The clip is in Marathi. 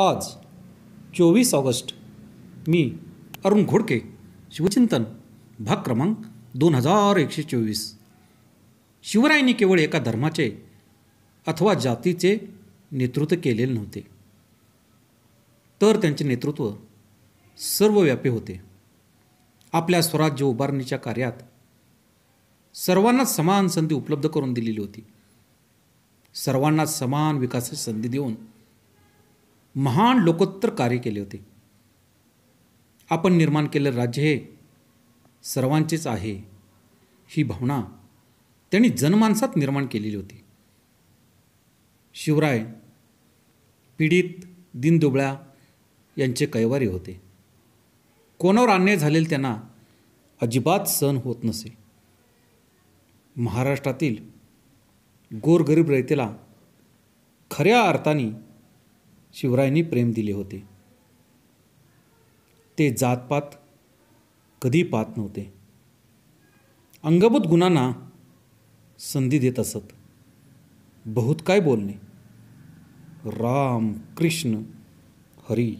आज चोवीस ऑगस्ट मी अरुण घोडके शिवचिंतन भाग क्रमांक दोन हजार एकशे चोवीस शिवरायांनी केवळ एका धर्माचे अथवा जातीचे नेतृत्व केलेले नव्हते तर त्यांचे नेतृत्व सर्वव्यापी होते आपल्या स्वराज्य उभारणीच्या कार्यात सर्वांना समान संधी उपलब्ध करून दिलेली होती सर्वांना समान विकासाची संधी देऊन महान लोकोत्तर कार्य केले होते आपण निर्माण केलेलं राज्य हे सर्वांचेच आहे ही भावना त्यांनी जनमानसात निर्माण केलेली होती शिवराय पीडित दिनदुबळ्या यांचे कैवारी होते कोणावर अन्याय झालेले त्यांना अजिबात सहन होत नसे महाराष्ट्रातील गोरगरीब रयतेला खऱ्या अर्थाने शिवरायांनी प्रेम दिले होते ते जातपात कधी पाहत नव्हते अंगभूत गुणांना संधी देत असत बहुत काय बोलणे राम कृष्ण हरी